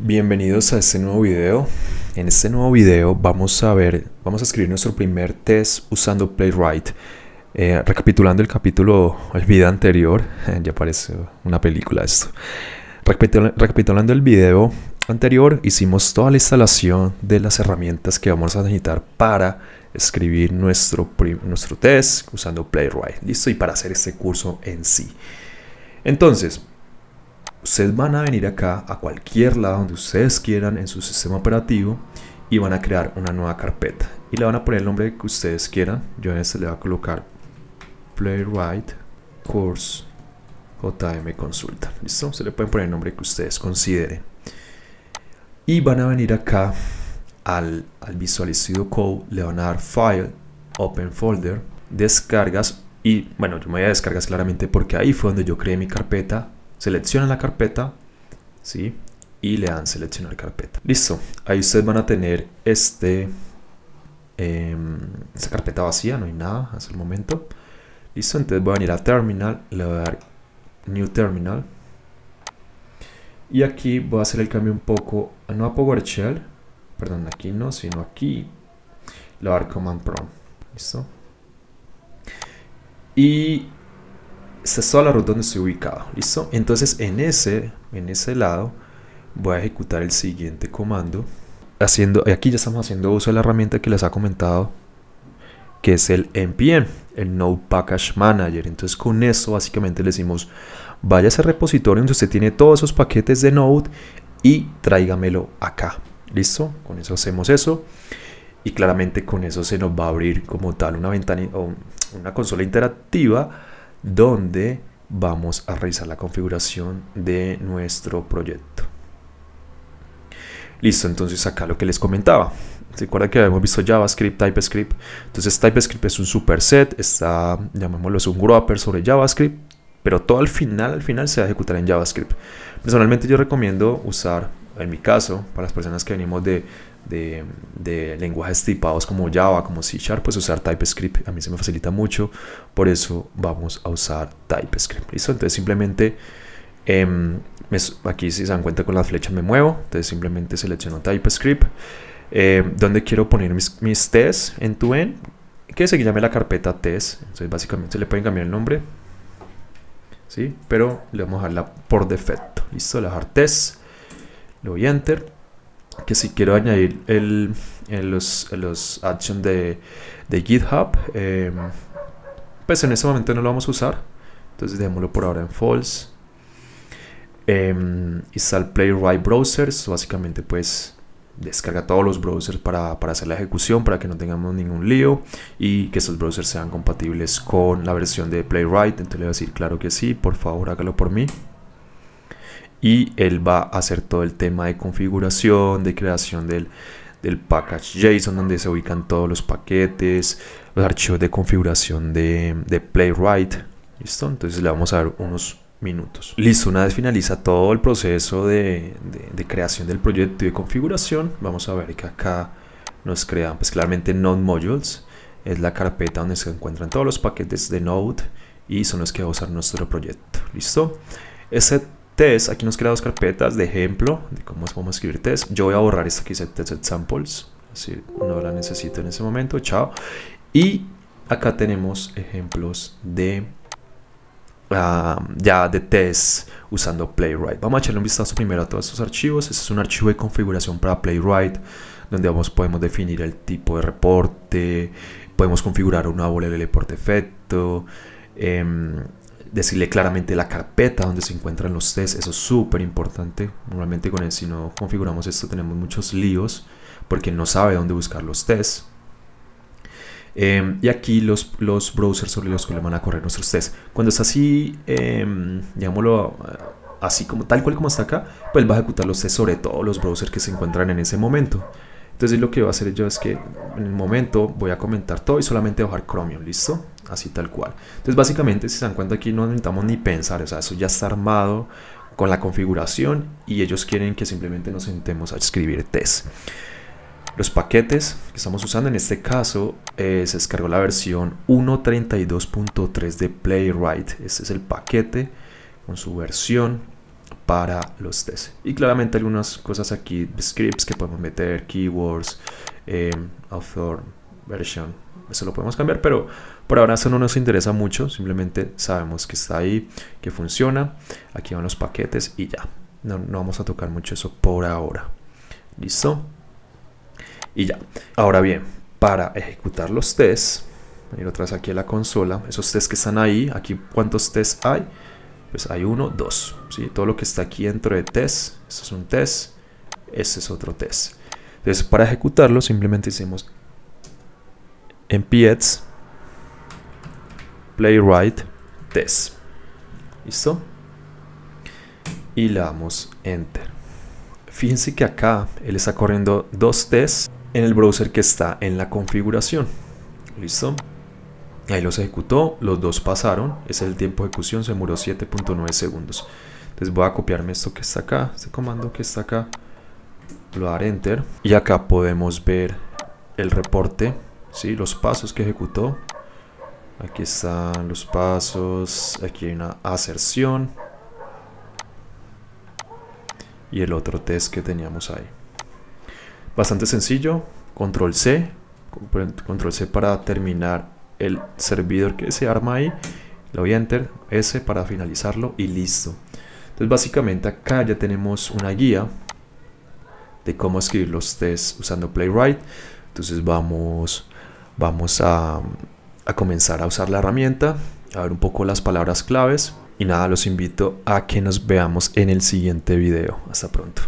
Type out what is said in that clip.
Bienvenidos a este nuevo video. En este nuevo video vamos a ver, vamos a escribir nuestro primer test usando Playwright. Eh, recapitulando el capítulo, el video anterior, ya parece una película esto. recapitulando el video anterior, hicimos toda la instalación de las herramientas que vamos a necesitar para escribir nuestro, nuestro test usando Playwright. Listo, y para hacer este curso en sí. Entonces, ustedes van a venir acá a cualquier lado donde ustedes quieran en su sistema operativo y van a crear una nueva carpeta y le van a poner el nombre que ustedes quieran yo en este le voy a colocar playwright course jm consulta listo se le pueden poner el nombre que ustedes consideren y van a venir acá al, al visual studio code le van a dar file open folder descargas y bueno yo me voy a descargas claramente porque ahí fue donde yo creé mi carpeta seleccionan la carpeta, ¿sí? Y le dan seleccionar carpeta. Listo, ahí ustedes van a tener este, em, esta carpeta vacía, no hay nada hasta el momento. Listo, entonces voy a ir a Terminal, le voy a dar New Terminal. Y aquí voy a hacer el cambio un poco, no a PowerShell, perdón, aquí no, sino aquí. Le voy a dar Command Prompt, listo. Y esta es toda la ruta donde estoy ubicado, ¿listo? Entonces en ese, en ese lado voy a ejecutar el siguiente comando. Haciendo, aquí ya estamos haciendo uso de la herramienta que les ha comentado, que es el npm, el Node Package Manager. Entonces con eso básicamente le decimos, vaya a ese repositorio donde usted tiene todos esos paquetes de Node y tráigamelo acá. ¿Listo? Con eso hacemos eso. Y claramente con eso se nos va a abrir como tal una ventana o una consola interactiva donde vamos a realizar la configuración de nuestro proyecto. Listo, entonces acá lo que les comentaba. Recuerda que habíamos visto JavaScript, TypeScript. Entonces TypeScript es un superset, está, llamémoslo, es un wrapper sobre JavaScript, pero todo al final, al final se va a ejecutar en JavaScript. Personalmente yo recomiendo usar, en mi caso, para las personas que venimos de de, lenguajes tipados como Java, como C Sharp, pues usar TypeScript a mí se me facilita mucho, por eso vamos a usar TypeScript. ¿Listo? Entonces simplemente em, aquí si se dan cuenta con la flecha me muevo, entonces simplemente selecciono TypeScript. Em, donde quiero poner mis, tests en tu end, que se llame la carpeta test, entonces básicamente se le pueden cambiar el nombre, ¿sí? pero le vamos a dejarla por defecto, listo, le voy a dejar test, le doy enter, que si quiero añadir los, actions de, GitHub, em, pues en este momento no lo vamos a usar. Entonces dejémoslo por ahora en false. Instal em, install Playwright Browsers, básicamente pues descarga todos los browsers para, para, hacer la ejecución, para que no tengamos ningún lío y que esos browsers sean compatibles con la versión de Playwright. Entonces le voy a decir, claro que sí, por favor hágalo por mí y él va a hacer todo el tema de configuración, de creación del, package JSON donde se ubican todos los paquetes, los archivos de configuración de, Playwright. ¿Listo? Entonces le vamos a dar unos minutos. Listo, una vez finaliza todo el proceso de, creación del proyecto y de configuración, vamos a ver que acá nos crean pues claramente Node Modules, es la carpeta donde se encuentran todos los paquetes de Node y son los que va a usar nuestro proyecto. ¿Listo? test, aquí nos crea dos carpetas de ejemplo de cómo vamos a escribir test. Yo voy a borrar esta que dice test examples, así no la necesito en ese momento, chao. Y acá tenemos ejemplos de ah, ya de test usando Playwright. Vamos a echarle un vistazo primero a todos estos archivos. Este es un archivo de configuración para Playwright donde vamos, podemos definir el tipo de reporte, podemos configurar una bola de por defecto, em, decirle claramente la carpeta donde se encuentran los tests, eso es súper importante. Normalmente con él, si no configuramos esto tenemos muchos líos porque no sabe dónde buscar los tests. Em, y aquí los, los browsers sobre los le van a correr nuestros tests. Cuando está así, em, eh, así como tal cual como está acá, pues va a ejecutar los tests sobre todos los browsers que se encuentran en ese momento. Entonces lo que va a hacer yo es que en el momento voy a comentar todo y solamente bajar Chromium, ¿listo? así tal cual. Entonces básicamente si se dan cuenta aquí no necesitamos ni pensar, o sea, eso ya está armado con la configuración y ellos quieren que simplemente nos sentemos a escribir test. Los paquetes que estamos usando en este caso eh, se descargó la versión 1.32.3 de Playwright. Este es el paquete con su versión para los test. Y claramente algunas cosas aquí, scripts que podemos meter, keywords, eh, author, versión Eso lo podemos cambiar, pero por ahora eso no nos interesa mucho. Simplemente sabemos que está ahí, que funciona. Aquí van los paquetes y ya. No, vamos a tocar mucho eso por ahora. ¿Listo? Y ya. Ahora bien, para ejecutar los tests, ir otra vez aquí a la consola. Esos tests que están ahí, aquí cuántos tests hay. Pues hay uno, dos. ¿sí? Todo lo que está aquí dentro de test. Esto es un test. ese es otro test. Entonces, para ejecutarlo, simplemente hicimos en Playwright Test. ¿Listo? Y le damos Enter. Fíjense que acá él está corriendo dos tests en el browser que está en la configuración. ¿Listo? Ahí los ejecutó, los dos pasaron. Ese es el tiempo de ejecución, se murió 7.9 segundos. Entonces voy a copiarme esto que está acá, este comando que está acá. Lo haré enter. Y acá podemos ver el reporte ¿sí? los pasos que ejecutó. Aquí están los pasos, aquí hay una aserción y el otro test que teníamos ahí. Bastante sencillo, control C, control C para terminar el servidor que se arma ahí, le voy a enter, S para finalizarlo y listo. Entonces básicamente acá ya tenemos una guía de cómo escribir los tests usando Playwright. Entonces vamos Vamos a, comenzar a usar la herramienta, a ver un poco las palabras claves. Y nada, los invito a que nos veamos en el siguiente video. Hasta pronto.